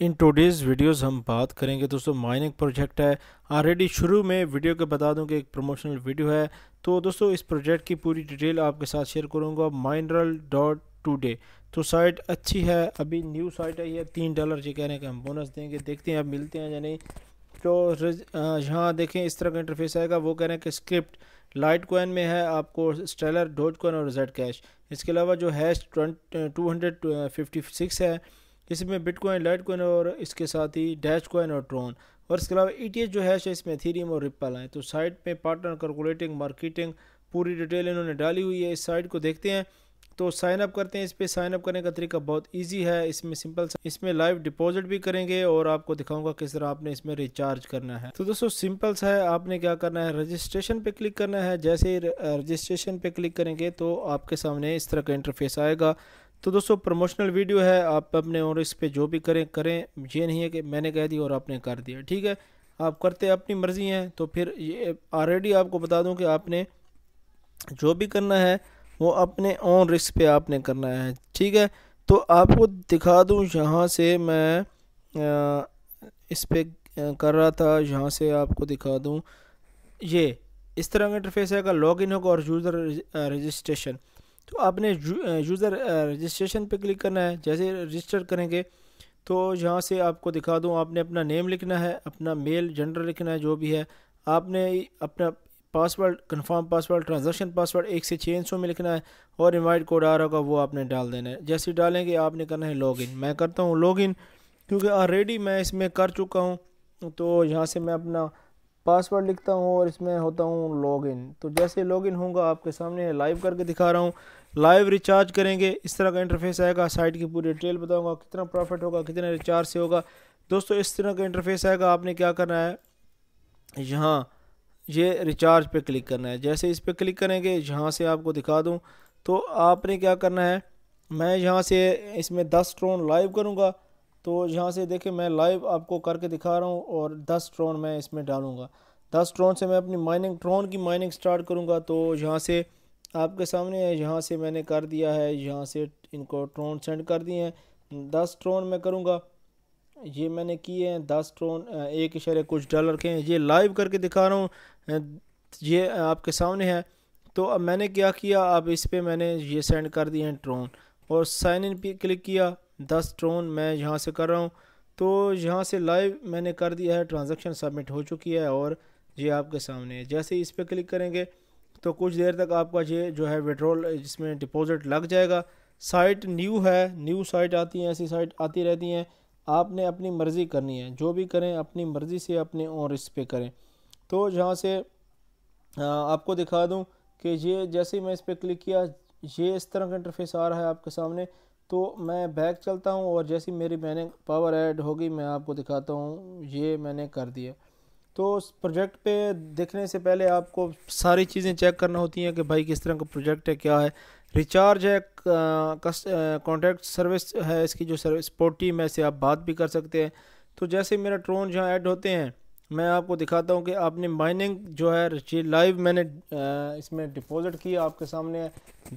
इन today's videos हम बात करेंगे दोस्तों माइनिंग प्रोजेक्ट है ऑलरेडी शुरू में वीडियो के बता दूं कि एक प्रमोशनल वीडियो है तो दोस्तों इस प्रोजेक्ट की पूरी डिटेल आपके साथ शेयर करूंगा माइनरल डॉट टूडे तो साइट अच्छी है अभी न्यू साइट आई है तीन डॉलर ये कह रहे हैं कि हम बोनस देंगे देखते हैं अब मिलते हैं या नहीं तो यहाँ देखें इस तरह का इंटरफेस आएगा वो कह रहे हैं कि स्क्रिप्ट लाइट कोइन में है आपको स्टेलर डॉट कोइन और जेड कैश इसके अलावा जो hash two hundred fifty six है इसमें बिटकॉइन लाइट कोइन और इसके साथ ही डैश कोइन और ट्रोन और इसके अलावा ई e जो है इसमें थीरियम और रिप्पल हैं तो साइट में पार्टनर कैलकुलेटिंग मार्केटिंग पूरी डिटेल इन्होंने डाली हुई है इस साइट को देखते हैं तो साइन अप करते हैं इस पर साइन अप करने का तरीका बहुत इजी है इसमें सिंपल इसमें लाइव डिपॉजिट भी करेंगे और आपको दिखाऊंगा किस तरह आपने इसमें रिचार्ज करना है तो दोस्तों सिंपल सा है आपने क्या करना है रजिस्ट्रेशन पे क्लिक करना है जैसे ही रजिस्ट्रेशन पे क्लिक करेंगे तो आपके सामने इस तरह का इंटरफेस आएगा तो दोस्तों प्रमोशनल वीडियो है आप अपने और इस पर जो भी करें करें ये नहीं है कि मैंने कह दिया और आपने कर दिया ठीक है आप करते अपनी मर्ज़ी है तो फिर ये ऑलरेडी आपको बता दूं कि आपने जो भी करना है वो अपने ऑन रिस्क पे आपने करना है ठीक है तो आपको दिखा दूं यहाँ से मैं आ, इस पर कर रहा था यहाँ से आपको दिखा दूं ये इस तरह का इंटरफेस आएगा लॉगिन होगा और यूज़र रजिस्ट्रेशन तो आपने यूज़र रजिस्ट्रेशन पे क्लिक करना है जैसे रजिस्टर करेंगे तो यहाँ से आपको दिखा दूँ आपने अपना नेम लिखना है अपना मेल जेंडर लिखना है जो भी है आपने अपना password confirm password transaction password एक से छः सौ में लिखना है और इनवाइट कोड आ रहा होगा वो आपने डाल देना है जैसे डालेंगे आपने करना है लॉगिन मैं करता हूँ लॉगिन क्योंकि ऑलरेडी मैं इसमें कर चुका हूँ तो यहाँ से मैं अपना पासवर्ड लिखता हूँ और इसमें होता हूँ लॉगिन तो जैसे लॉगिन होगा आपके सामने लाइव करके दिखा रहा हूँ लाइव रिचार्ज करेंगे इस तरह का इंटरफेस आएगा साइट की पूरी डिटेल बताऊँगा कितना प्रॉफिट होगा कितने रिचार्ज से होगा दोस्तों इस तरह का इंटरफेस आएगा आपने क्या करना है यहाँ ये रिचार्ज पे क्लिक करना है जैसे इस पर क्लिक करेंगे यहाँ से आपको दिखा दूँ तो आपने क्या करना है मैं यहाँ से इसमें दस ट्रोन लाइव करूँगा तो यहाँ से देखें मैं लाइव आपको करके दिखा रहा हूँ और दस ट्रोन मैं इसमें डालूँगा दस ट्रोन से मैं अपनी माइनिंग ट्रोन की माइनिंग स्टार्ट करूँगा तो यहाँ से आपके सामने है यहाँ से मैंने कर दिया है यहाँ से इनको ट्रोन सेंड कर दिए हैं दस ट्रोन मैं करूँगा ये मैंने किए हैं दस ट्रोन एक इशारे कुछ डॉलर के हैं ये लाइव करके दिखा रहा हूँ ये आपके सामने है तो अब मैंने क्या किया अब इस पर मैंने ये सेंड कर दिए हैं ट्रोन और साइन इन पे क्लिक किया दस ट्रोन मैं यहाँ से कर रहा हूँ तो यहाँ से लाइव मैंने कर दिया है ट्रांजेक्शन सबमिट हो चुकी है और ये आपके सामने है जैसे ही इस पर क्लिक करेंगे तो कुछ देर तक आपका ये जो है विड्रॉल जिसमें डिपॉजिट लग जाएगा साइट न्यू है न्यू साइट आती हैं ऐसी साइट आती रहती हैं आपने अपनी मर्ज़ी करनी है जो भी करें अपनी मर्ज़ी से अपने और इस पर करें तो जहाँ से आपको दिखा दूँ कि ये जैसे ही मैं इस पर क्लिक किया ये इस तरह का इंटरफेस आ रहा है आपके सामने तो मैं बैक चलता हूँ और जैसी मेरी मैंने पावर ऐड होगी मैं आपको दिखाता हूँ ये मैंने कर दिया तो उस प्रोजेक्ट पे देखने से पहले आपको सारी चीज़ें चेक करना होती हैं कि भाई किस तरह का प्रोजेक्ट है क्या है रिचार्ज है कॉन्टैक्ट सर्विस है इसकी जो सर्विस स्पोर्ट टीम है से आप बात भी कर सकते हैं तो जैसे मेरा ट्रोन जहाँ ऐड होते हैं मैं आपको दिखाता हूँ कि आपने माइनिंग जो है ये लाइव मैंने इसमें डिपॉजिट की आपके सामने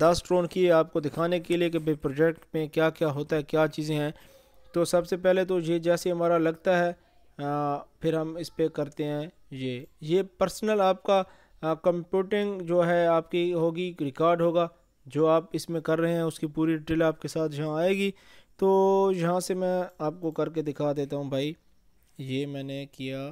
दस ट्रोन की आपको दिखाने के लिए कि भाई प्रोजेक्ट में क्या क्या होता है क्या चीज़ें हैं तो सबसे पहले तो ये जैसे हमारा लगता है फिर हम इस पर करते हैं ये ये पर्सनल आपका कंप्यूटिंग जो है आपकी होगी रिकॉर्ड होगा जो आप इसमें कर रहे हैं उसकी पूरी डिटेल आपके साथ जहाँ आएगी तो यहाँ से मैं आपको करके दिखा देता हूँ भाई ये मैंने किया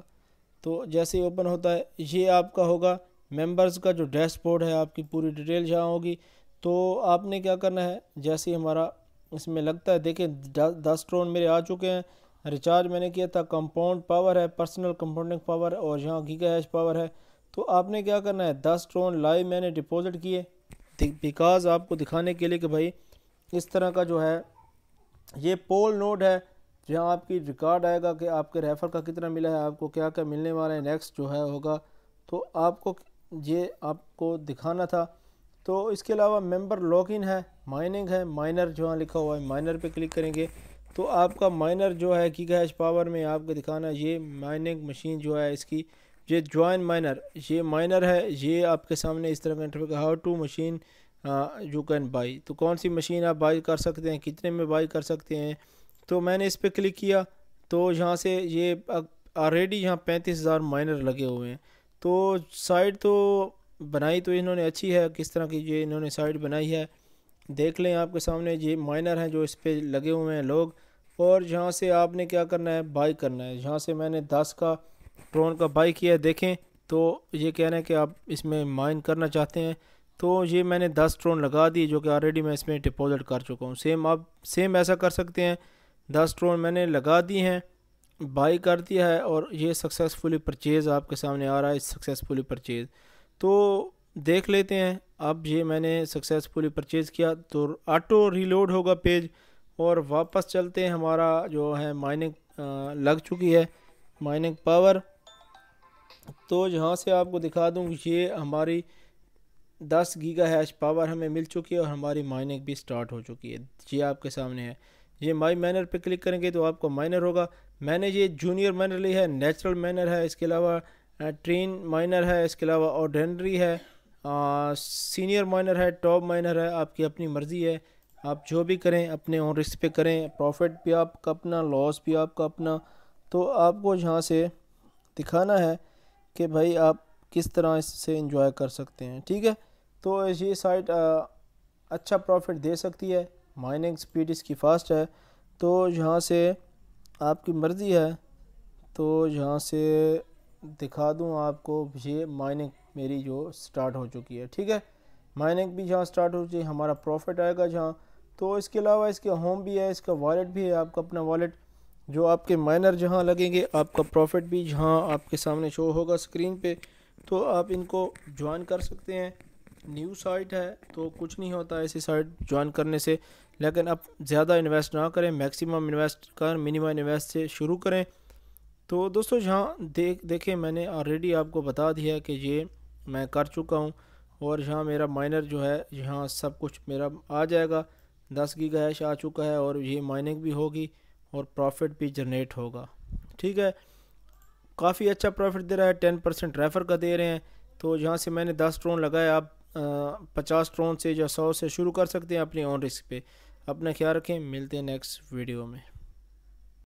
तो जैसे ही ओपन होता है ये आपका होगा मेंबर्स का जो डैशबोर्ड है आपकी पूरी डिटेल जहाँ होगी तो आपने क्या करना है जैसे ही हमारा इसमें लगता है देखें दस ड्रोन मेरे आ चुके हैं रिचार्ज मैंने किया था कंपाउंड पावर है पर्सनल कंपाउंडिंग पावर और यहाँ गीगा हैश पावर है तो आपने क्या करना है दस ट्रोन लाइव मैंने डिपॉजिट किए बिकॉज आपको दिखाने के लिए कि भाई इस तरह का जो है ये पोल नोड है जहाँ आपकी रिकॉर्ड आएगा कि आपके रेफ़र का कितना मिला है आपको क्या क्या मिलने वाला है नेक्स्ट जो है होगा तो आपको ये आपको दिखाना था तो इसके अलावा मेंबर लॉगिन है माइनिंग है माइनर जो हाँ लिखा हुआ है माइनर पे क्लिक करेंगे तो आपका माइनर जो है की गैश पावर में आपको दिखाना ये माइनिंग मशीन जो है इसकी ये ज्वाइन माइनर ये माइनर है ये आपके सामने इस तरह का interview how to machine you can buy तो कौन सी मशीन आप बाई कर सकते हैं कितने में बाई कर सकते हैं तो मैंने इस पर क्लिक किया तो यहाँ से ये ऑलरेडी यहाँ पैंतीस हज़ार माइनर लगे हुए हैं तो साइट तो बनाई तो इन्होंने अच्छी है किस तरह की ये इन्होंने साइट बनाई है देख लें आपके सामने ये माइनर हैं जो इस पर लगे हुए हैं लोग और जहाँ से आपने क्या करना है बाई करना है जहाँ से मैंने दस का ट्रोन का बाई किया है देखें तो ये कह रहे हैं कि आप इसमें माइन करना चाहते हैं तो ये मैंने दस ट्रोन लगा दी जो कि ऑलरेडी मैं इसमें डिपॉजिट कर चुका हूँ सेम आप सेम ऐसा कर सकते हैं दस ट्रोन मैंने लगा दी हैं बाई कर दिया है और ये सक्सेसफुली परचेज़ आपके सामने आ रहा है सक्सेसफुली परचेज़ तो देख लेते हैं अब ये मैंने सक्सेसफुली परचेज़ किया तो ऑटो रीलोड होगा पेज और वापस चलते हैं हमारा जो है माइनिंग लग चुकी है माइनिंग पावर तो यहाँ से आपको दिखा दूँ ये हमारी 10 गीगा हैश पावर हमें मिल चुकी है और हमारी माइनिंग भी स्टार्ट हो चुकी है ये आपके सामने है ये माई माइनर पे क्लिक करेंगे तो आपको माइनर होगा मैंने ये जूनियर माइनर ली है नेचुरल माइनर है इसके अलावा ट्रेन माइनर है इसके अलावा ऑर्डनरी है सीनियर माइनर है टॉप माइनर है आपकी अपनी मर्ज़ी है आप जो भी करें अपने ओन रिस्क पे करें प्रॉफिट भी आपका अपना लॉस भी आपका अपना तो आपको यहाँ से दिखाना है कि भाई आप किस तरह इससे इंजॉय कर सकते हैं ठीक है तो ये साइट अच्छा प्रॉफिट दे सकती है माइनिंग स्पीड इसकी फ़ास्ट है तो यहाँ से आपकी मर्ज़ी है तो यहाँ से दिखा दूँ आपको ये माइनिंग मेरी जो स्टार्ट हो चुकी है ठीक है माइनिंग भी जहाँ स्टार्ट हो चुकी है हमारा प्रॉफिट आएगा जहाँ तो इसके अलावा इसके होम भी है इसका वॉलेट भी है आपका अपना वॉलेट जो आपके माइनर जहाँ लगेंगे आपका प्रॉफिट भी जहाँ आपके सामने शो होगा स्क्रीन पे तो आप इनको ज्वाइन कर सकते हैं न्यू साइट है तो कुछ नहीं होता ऐसी साइट ज्वाइन करने से लेकिन आप ज़्यादा इन्वेस्ट ना करें मैक्सिमम इन्वेस्ट कर मिनिमम इन्वेस्ट से शुरू करें तो दोस्तों जहाँ देख देखें मैंने ऑलरेडी आपको बता दिया कि ये मैं कर चुका हूँ और यहाँ मेरा माइनर जो है यहाँ सब कुछ मेरा आ जाएगा दस गीगा हैश आ चुका है और ये माइनिंग भी होगी और प्रॉफिट भी जनरेट होगा ठीक है काफ़ी अच्छा प्रॉफिट दे रहा है टेन परसेंट रेफ़र का दे रहे हैं तो यहाँ से मैंने दस ट्रोन लगाया आप पचास ट्रोन से या सौ से शुरू कर सकते हैं अपनी ऑन रिस्क पे अपना ख्याल रखें मिलते हैं नेक्स्ट वीडियो में